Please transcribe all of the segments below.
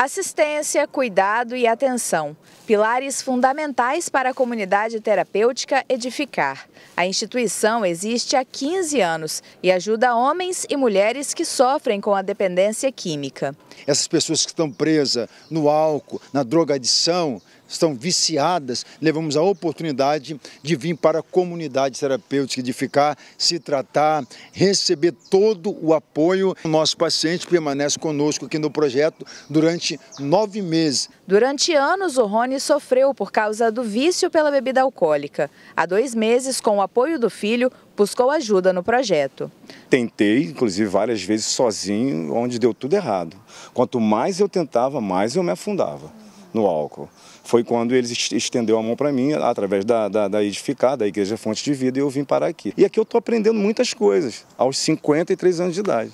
Assistência, cuidado e atenção. Pilares fundamentais para a comunidade terapêutica edificar. A instituição existe há 15 anos e ajuda homens e mulheres que sofrem com a dependência química. Essas pessoas que estão presas no álcool, na drogadição, estão viciadas, levamos a oportunidade de vir para a comunidade terapêutica, de ficar, se tratar, receber todo o apoio. O nosso paciente permanece conosco aqui no projeto durante nove meses. Durante anos, o Rony sofreu por causa do vício pela bebida alcoólica. Há dois meses, com o apoio do filho, buscou ajuda no projeto. Tentei, inclusive, várias vezes sozinho, onde deu tudo errado. Quanto mais eu tentava, mais eu me afundava no álcool. Foi quando ele estendeu a mão para mim, através da, da, da da Igreja Fonte de Vida, e eu vim parar aqui. E aqui eu estou aprendendo muitas coisas, aos 53 anos de idade.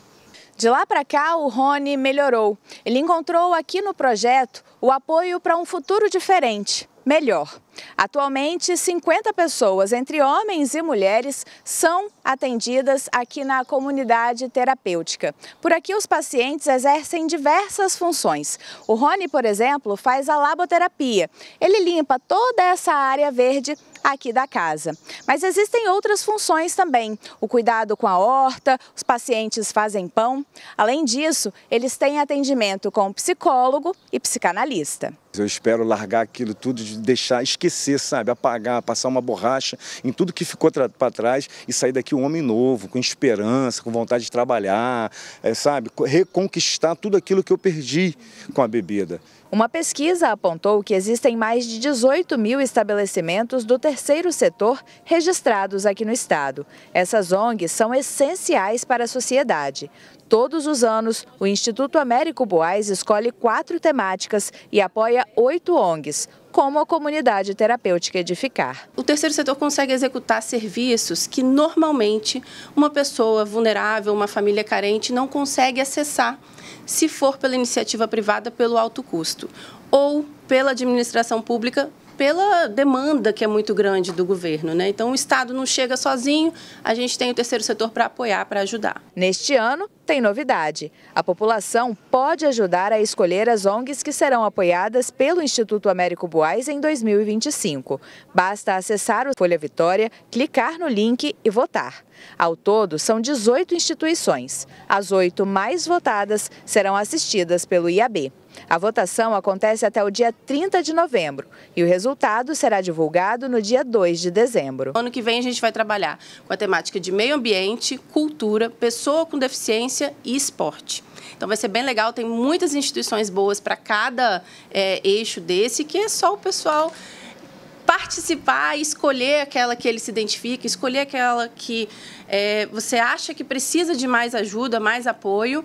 De lá para cá, o Rony melhorou. Ele encontrou aqui no projeto o apoio para um futuro diferente, melhor. Atualmente, 50 pessoas, entre homens e mulheres, são atendidas aqui na comunidade terapêutica. Por aqui, os pacientes exercem diversas funções. O Rony, por exemplo, faz a laboterapia. Ele limpa toda essa área verde aqui da casa. Mas existem outras funções também, o cuidado com a horta, os pacientes fazem pão. Além disso, eles têm atendimento com psicólogo e psicanalista. Eu espero largar aquilo tudo de deixar esquecer esquecer, sabe? Apagar, passar uma borracha em tudo que ficou para trás e sair daqui um homem novo, com esperança, com vontade de trabalhar, é, sabe? Reconquistar tudo aquilo que eu perdi com a bebida. Uma pesquisa apontou que existem mais de 18 mil estabelecimentos do terceiro setor registrados aqui no estado. Essas ONGs são essenciais para a sociedade. Todos os anos, o Instituto Américo Boas escolhe quatro temáticas e apoia oito ONGs, como a comunidade terapêutica edificar. O terceiro setor consegue executar serviços que normalmente uma pessoa vulnerável, uma família carente não consegue acessar se for pela iniciativa privada pelo alto custo custo, ou pela administração pública pela demanda que é muito grande do governo. Né? Então, o Estado não chega sozinho, a gente tem o terceiro setor para apoiar, para ajudar. Neste ano, tem novidade. A população pode ajudar a escolher as ONGs que serão apoiadas pelo Instituto Américo Boaz em 2025. Basta acessar o Folha Vitória, clicar no link e votar. Ao todo, são 18 instituições. As oito mais votadas serão assistidas pelo IAB. A votação acontece até o dia 30 de novembro e o resultado será divulgado no dia 2 de dezembro. Ano que vem a gente vai trabalhar com a temática de meio ambiente, cultura, pessoa com deficiência e esporte. Então vai ser bem legal, tem muitas instituições boas para cada é, eixo desse, que é só o pessoal participar, escolher aquela que ele se identifica, escolher aquela que é, você acha que precisa de mais ajuda, mais apoio.